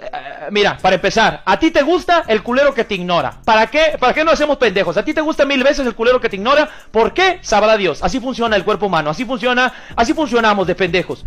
Eh, mira, para empezar, a ti te gusta el culero que te ignora. ¿Para qué? ¿Para qué no hacemos pendejos? A ti te gusta mil veces el culero que te ignora. ¿Por qué? Sabrá Dios. Así funciona el cuerpo humano. Así funciona. Así funcionamos de pendejos.